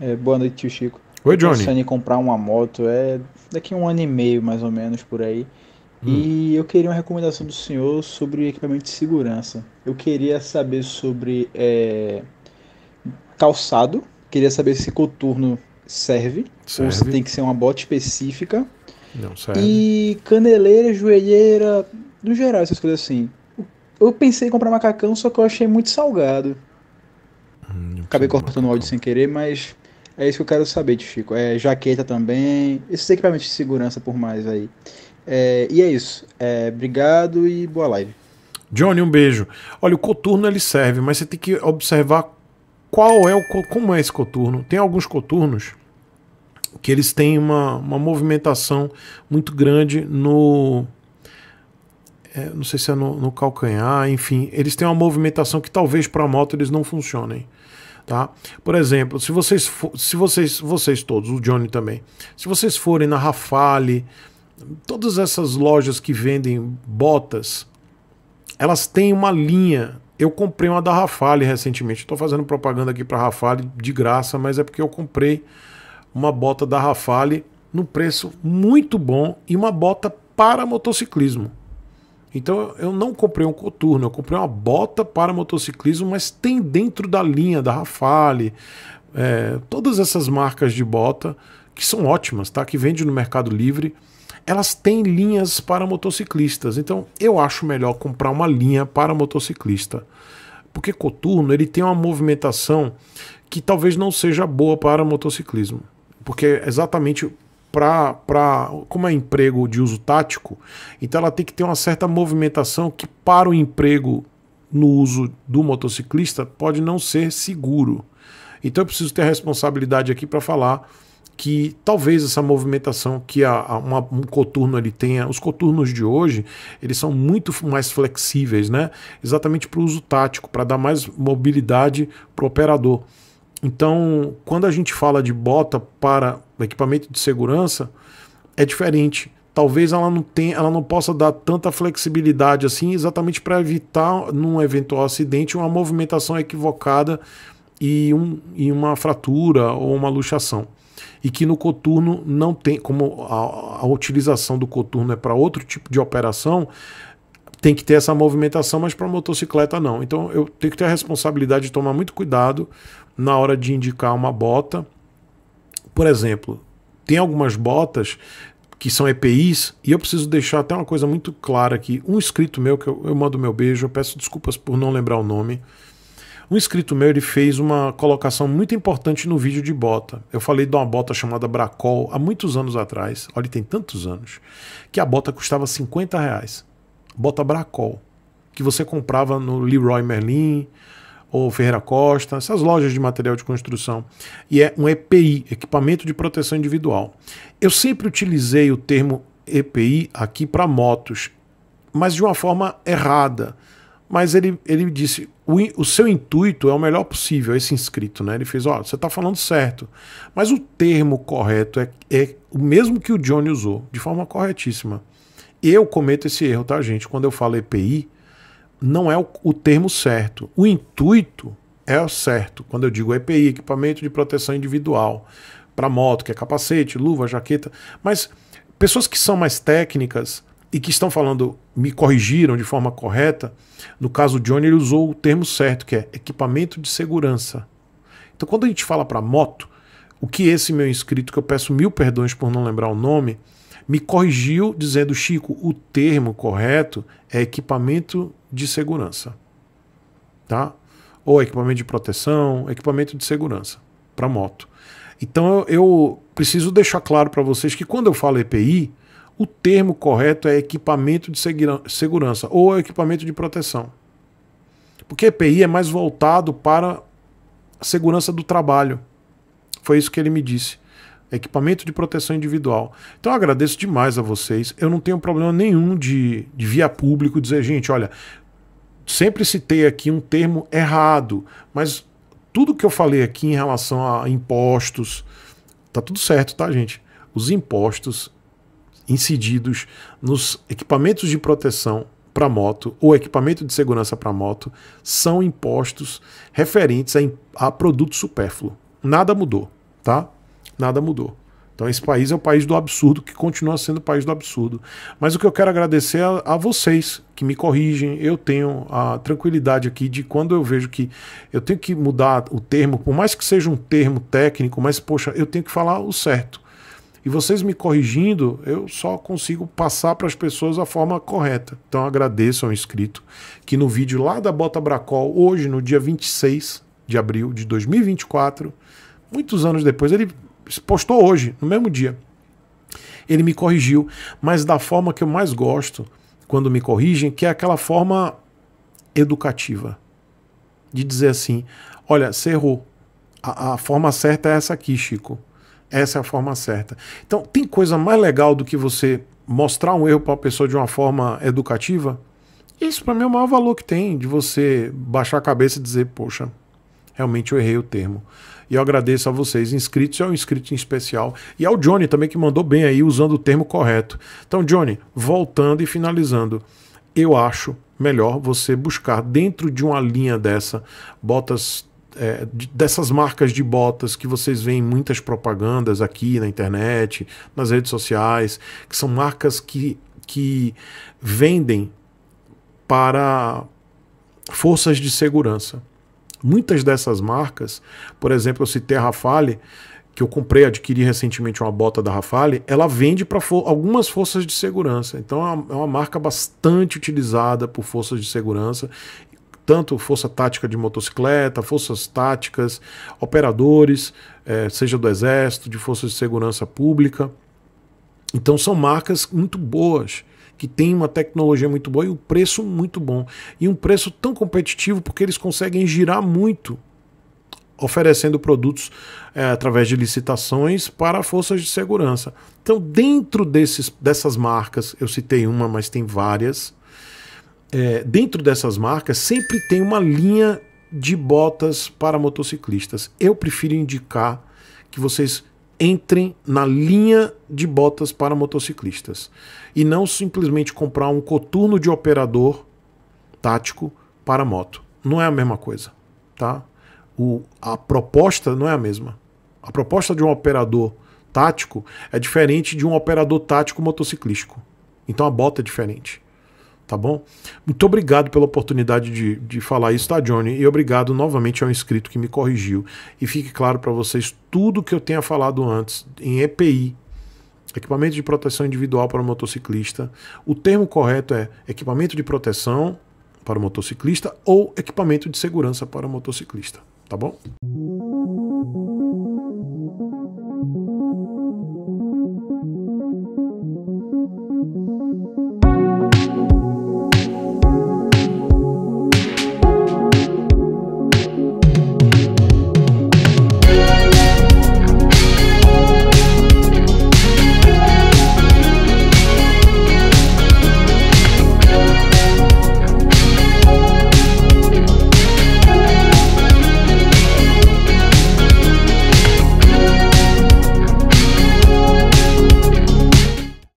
É, boa noite, tio Chico. Oi, Johnny. Pensando em comprar uma moto, é daqui a um ano e meio, mais ou menos, por aí. Hum. E eu queria uma recomendação do senhor sobre equipamento de segurança. Eu queria saber sobre é, calçado, queria saber se coturno serve, serve, ou se tem que ser uma bota específica. Não serve. E caneleira, joelheira, no geral, essas coisas assim. Eu pensei em comprar macacão, só que eu achei muito salgado. Hum, Acabei cortando o áudio sem querer, mas é isso que eu quero saber de Chico. É, jaqueta também, esses equipamentos de segurança por mais aí. É, e é isso. É, obrigado e boa live. Johnny, um beijo. Olha, o coturno ele serve, mas você tem que observar qual é o como é esse coturno. Tem alguns coturnos que eles têm uma, uma movimentação muito grande no é, não sei se é no, no calcanhar, enfim, eles têm uma movimentação que talvez para a moto eles não funcionem. Tá? Por exemplo, se vocês, se vocês, vocês todos, o Johnny também, se vocês forem na Rafale, todas essas lojas que vendem botas, elas têm uma linha. Eu comprei uma da Rafale recentemente. Estou fazendo propaganda aqui para a Rafale de graça, mas é porque eu comprei uma bota da Rafale no preço muito bom e uma bota para motociclismo. Então eu não comprei um coturno, eu comprei uma bota para motociclismo, mas tem dentro da linha da Rafale, é, todas essas marcas de bota que são ótimas, tá? Que vende no Mercado Livre, elas têm linhas para motociclistas. Então eu acho melhor comprar uma linha para motociclista, porque coturno ele tem uma movimentação que talvez não seja boa para motociclismo, porque é exatamente para como é emprego de uso tático, então ela tem que ter uma certa movimentação que para o emprego no uso do motociclista pode não ser seguro. Então eu preciso ter a responsabilidade aqui para falar que talvez essa movimentação que a, a uma, um coturno ele tenha, os coturnos de hoje, eles são muito mais flexíveis, né? Exatamente para o uso tático, para dar mais mobilidade para o operador. Então, quando a gente fala de bota para do equipamento de segurança é diferente. Talvez ela não tenha, ela não possa dar tanta flexibilidade assim, exatamente para evitar num eventual acidente uma movimentação equivocada e, um, e uma fratura ou uma luxação. E que no coturno não tem, como a, a utilização do coturno é para outro tipo de operação, tem que ter essa movimentação, mas para motocicleta não. Então eu tenho que ter a responsabilidade de tomar muito cuidado na hora de indicar uma bota por exemplo, tem algumas botas que são EPIs, e eu preciso deixar até uma coisa muito clara aqui. Um inscrito meu, que eu, eu mando meu beijo, eu peço desculpas por não lembrar o nome. Um inscrito meu ele fez uma colocação muito importante no vídeo de bota. Eu falei de uma bota chamada Bracol há muitos anos atrás, olha, tem tantos anos, que a bota custava 50 reais. Bota Bracol, que você comprava no Leroy Merlin, ou Ferreira Costa, essas lojas de material de construção, e é um EPI, equipamento de proteção individual. Eu sempre utilizei o termo EPI aqui para motos, mas de uma forma errada. Mas ele, ele disse: o, o seu intuito é o melhor possível, esse inscrito, né? Ele fez: ó você está falando certo. Mas o termo correto é, é o mesmo que o Johnny usou, de forma corretíssima. Eu cometo esse erro, tá, gente? Quando eu falo EPI, não é o, o termo certo. O intuito é o certo. Quando eu digo EPI, equipamento de proteção individual, para moto, que é capacete, luva, jaqueta. Mas pessoas que são mais técnicas e que estão falando, me corrigiram de forma correta, no caso Johnny, ele usou o termo certo, que é equipamento de segurança. Então, quando a gente fala para moto, o que esse meu inscrito, que eu peço mil perdões por não lembrar o nome, me corrigiu dizendo, Chico, o termo correto é equipamento de segurança. Tá? Ou equipamento de proteção, equipamento de segurança para moto. Então eu, preciso deixar claro para vocês que quando eu falo EPI, o termo correto é equipamento de segurança ou é equipamento de proteção. Porque EPI é mais voltado para a segurança do trabalho. Foi isso que ele me disse equipamento de proteção individual. Então agradeço demais a vocês. Eu não tenho problema nenhum de, de via público dizer, gente, olha, sempre citei aqui um termo errado, mas tudo que eu falei aqui em relação a impostos, tá tudo certo, tá, gente? Os impostos incididos nos equipamentos de proteção para moto ou equipamento de segurança para moto são impostos referentes a, a produto supérfluo. Nada mudou, tá? nada mudou. Então esse país é o país do absurdo, que continua sendo o país do absurdo. Mas o que eu quero agradecer a, a vocês que me corrigem. Eu tenho a tranquilidade aqui de quando eu vejo que eu tenho que mudar o termo, por mais que seja um termo técnico, mas poxa, eu tenho que falar o certo. E vocês me corrigindo, eu só consigo passar para as pessoas a forma correta. Então agradeço ao inscrito que no vídeo lá da Bota Bracol, hoje no dia 26 de abril de 2024, muitos anos depois, ele postou hoje, no mesmo dia. Ele me corrigiu, mas da forma que eu mais gosto quando me corrigem, que é aquela forma educativa. De dizer assim: olha, você errou. A, a forma certa é essa aqui, Chico. Essa é a forma certa. Então, tem coisa mais legal do que você mostrar um erro para a pessoa de uma forma educativa? Isso para mim é o maior valor que tem de você baixar a cabeça e dizer, poxa, Realmente eu errei o termo. E eu agradeço a vocês, inscritos e ao inscrito em especial. E ao Johnny também, que mandou bem aí, usando o termo correto. Então, Johnny, voltando e finalizando, eu acho melhor você buscar dentro de uma linha dessa, botas é, dessas marcas de botas que vocês veem muitas propagandas aqui na internet, nas redes sociais, que são marcas que, que vendem para forças de segurança. Muitas dessas marcas, por exemplo, eu citei a Rafale, que eu comprei, adquiri recentemente uma bota da Rafale, ela vende para for algumas forças de segurança. Então é uma, é uma, marca bastante utilizada por forças de segurança, tanto força tática de motocicleta, forças táticas, operadores, é, seja do exército, de forças de segurança pública. Então são marcas muito boas que tem uma tecnologia muito boa e um preço muito bom. E um preço tão competitivo porque eles conseguem girar muito oferecendo produtos é, através de licitações para forças de segurança. Então, dentro desses, dessas marcas, eu citei uma, mas tem várias. É, dentro dessas marcas, sempre tem uma linha de botas para motociclistas. Eu prefiro indicar que vocês entrem na linha de botas para motociclistas e não simplesmente comprar um coturno de operador tático para moto. Não é a mesma coisa, tá? O, a proposta não é a mesma. A proposta de um operador tático é diferente de um operador tático motociclístico. Então a bota é diferente tá bom? Muito obrigado pela oportunidade de, de falar isso, tá, Johnny? E obrigado novamente ao inscrito que me corrigiu. E fique claro para vocês tudo que eu tenha falado antes em EPI, equipamento de proteção individual para o motociclista. O termo correto é equipamento de proteção para o motociclista ou equipamento de segurança para o motociclista, tá bom?